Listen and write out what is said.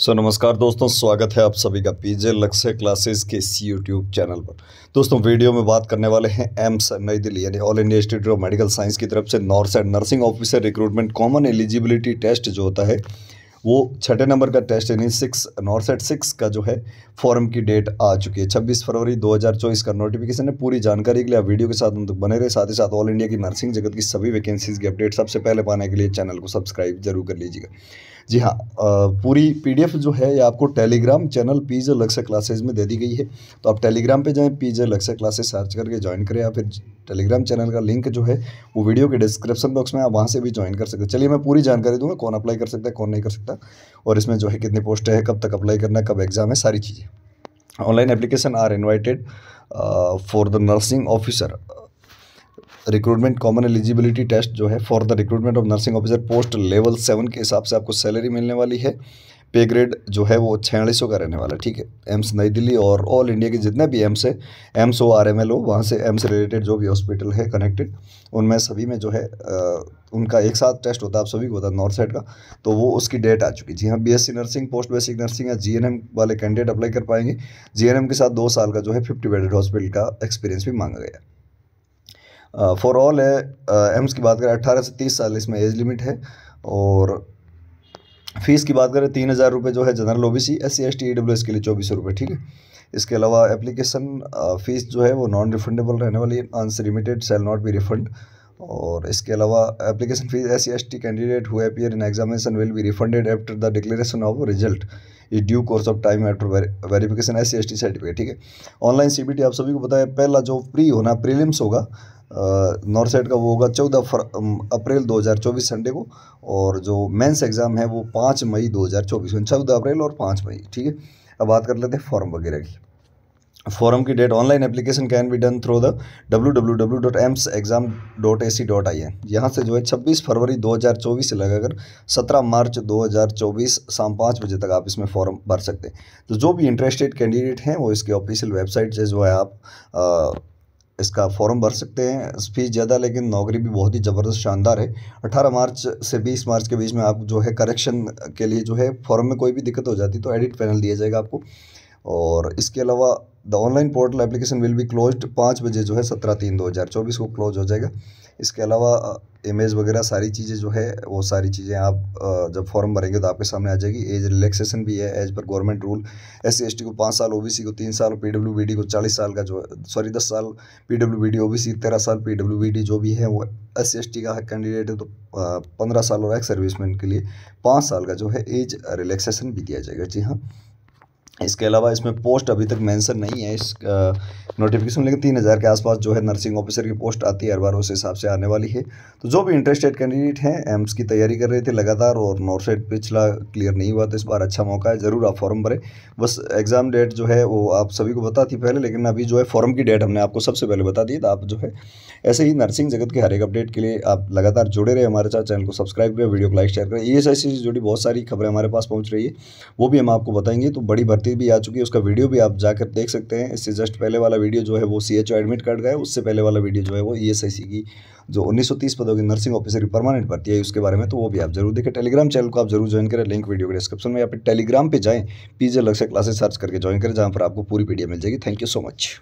सो so, नमस्कार दोस्तों स्वागत है आप सभी का पीजे लक्ष्य क्लासेस के इस यूट्यूब चैनल पर दोस्तों वीडियो में बात करने वाले हैं एम्स नई दिल्ली यानी All India Institute of Medical Science की तरफ से north and nursing officer recruitment common eligibility test जो होता है वो छठे नंबर का टेस्ट यानी सिक्स नॉर्थ साइड सिक्स का जो है फॉर्म की डेट आ चुकी है छब्बीस फरवरी चौबीस का नोटिफिकेशन है पूरी जानकारी के लिए आप वीडियो के साथ हम तक बने रहे साथ ही साथ ऑल इंडिया की नर्सिंग जगत की सभी वैकेंसीज की अपडेट सबसे पहले पाने के लिए चैनल को सब्सक्राइब जरूर कर लीजिएगा जी हाँ पूरी पीडीएफ जो है ये आपको टेलीग्राम चैनल पीजे लक्ष्य क्लासेज में दे दी गई है तो आप टेलीग्राम पे जाएं पीजे लक्ष्य क्लासेज सर्च करके ज्वाइन करें या फिर टेलीग्राम चैनल का लिंक जो है वो वीडियो के डिस्क्रिप्शन बॉक्स में आप वहाँ से भी ज्वाइन कर सकते हैं चलिए मैं पूरी जानकारी दूंगा कौन अप्लाई कर सकता है कौन नहीं कर सकता और इसमें जो है कितनी पोस्टें हैं कब तक अप्लाई करना है कब एग्ज़ाम है सारी चीज़ें online application are invited uh, for the nursing officer recruitment common eligibility test जो है for the recruitment of nursing officer post level seven के हिसाब से आपको सैलरी मिलने वाली है पे ग्रेड जो है वो छियालीस का रहने वाला है ठीक है एम्स नई दिल्ली और ऑल इंडिया के जितने भी एम्स है एम्स हो आर एम एल हो वहाँ से एम्स रिलेटेड जो भी हॉस्पिटल है कनेक्टेड उनमें सभी में जो है आ, उनका एक साथ टेस्ट होता है आप सभी को होता है नॉर्थ साइड का तो वो उसकी डेट आ चुकी जी हाँ B S C nursing post basic nursing या जी एन एम वाले कैंडिडेट अप्लाई कर पाएंगे जी एन एम के साथ दो साल का जो है फिफ्टी बेडेड हॉस्पिटल का एक्सपीरियंस भी मांगा गया फॉर ऑल है एम्स की बात करें अट्ठारह से तीस साल इसमें एज लिमिट है और फीस की बात करें तीन हज़ार रुपये जो है general O B C S C S T E W S के लिए चौबीस सौ रुपये ठीक है इसके अलावा एप्लीकेशन फ़ीस जो है वो नॉन रिफंडेबल रहने वाली है answer limited sell not be refund और इसके अलावा application fees S C candidate who appear in examination will be refunded after the declaration of result is due course of time after verification S C certificate ठीक है online see आप सभी को बताया पहला जो प्री होना प्रीलिम्स होगा नॉर्थ साइड का वो होगा चौदह अप्रैल 2024 संडे को और जो मेंस एग्ज़ाम है वो पाँच मई 2024 चौदह अप्रैल और पाँच मई ठीक है अब बात कर लेते हैं फॉर्म वगैरह की की date online can done through the W W W dot AIIMS exam dot A C dot I N यहाँ से जो है छब्बीस फरवरी दो हज़ार चौबीस से लगाकर सत्रह मार्च दो हज़ार चौबीस शाम पाँच बजे तक आप इसमें फॉर्म भर सकते हैं तो जो भी इंटरेस्टेड कैंडिडेट हैं वो इसके ऑफिशियल वेबसाइट से जो है आप आ, इसका फॉर्म भर सकते हैं फीस ज़्यादा लेकिन नौकरी भी बहुत ही ज़बरदस्त शानदार है 18 मार्च से 20 मार्च के बीच में आप जो है करेक्शन के लिए जो है फॉर्म में कोई भी दिक्कत हो जाती तो एडिट पैनल दिया जाएगा आपको और इसके अलावा the online portal application will be closed पाँच बजे जो है सत्रह तीन दो हज़ार चौबीस को क्लोज हो जाएगा इसके अलावा इमेज वगैरह सारी चीज़ें जो है वो सारी चीज़ें आप जब फॉर्म भरेंगे तो आपके सामने आ जाएगी एज रिलैक्सेशन भी है as per government rule S C को पाँच साल ओबीसी को तीन साल पी डब्ल्यू डी को चालीस साल का जो सॉरी दस साल P W D O B C तेरह साल पी डब्ल्यू डी जो भी है वो एस सी का कैंडिडेट है तो पंद्रह साल और एक्स सर्विसमैन के लिए पाँच साल का जो है एज रिलैक्सेशन भी दिया जाएगा जी हाँ इसके अलावा इसमें पोस्ट अभी तक मेंशन नहीं है इस नोटिफिकेशन लेकिन तीन हज़ार के आसपास जो है नर्सिंग ऑफिसर की पोस्ट आती है हर बार उस हिसाब से आने वाली है तो जो भी इंटरेस्टेड कैंडिडेट हैं एम्स की तैयारी कर रहे थे लगातार और नॉर्थ साइड पिछला क्लियर नहीं हुआ तो इस बार अच्छा मौका है ज़रूर आप फॉर्म भरें बस एग्ज़ाम डेट जो है वो आप सभी को बता थी पहले लेकिन अभी जो है फॉर्म की डेट हमने आपको सबसे पहले बता दी तो आप जो है ऐसे ही नर्सिंग जगत के हर एक अपडेट के लिए आप लगातार जुड़े रहे हमारे साथ चैनल को सब्सक्राइब करें वीडियो को लाइक शेयर करें ये ऐसी जुड़ी बहुत सारी खबरें हमारे पास पहुँच रही है वो भी हम आपको बताएंगे तो बड़ी भर्ती भी आ चुकी है उसका वीडियो भी आप जाकर देख सकते हैं इससे जस्ट पहले वाला वीडियो जो है वो सी एच एडमिट कार्ड का है उससे पहले वाला वीडियो जो है वो ई एस आई सी की जो 1930 पदों की नर्सिंग ऑफिसर की परमानेंट भर्ती है उसके बारे में तो वो भी आप जरूर देखें टेलीग्राम चैनल को आप जरूर ज्वाइन करें लिंक वीडियो के डिस्क्रिप्शन में या फिर टेलीग्राम पर जाएँ पीजे लक्ष्य क्लासेस सर्च करके ज्वाइन करें जहाँ पर आपको पूरी पी मिल जाएगी थैंक यू सो मच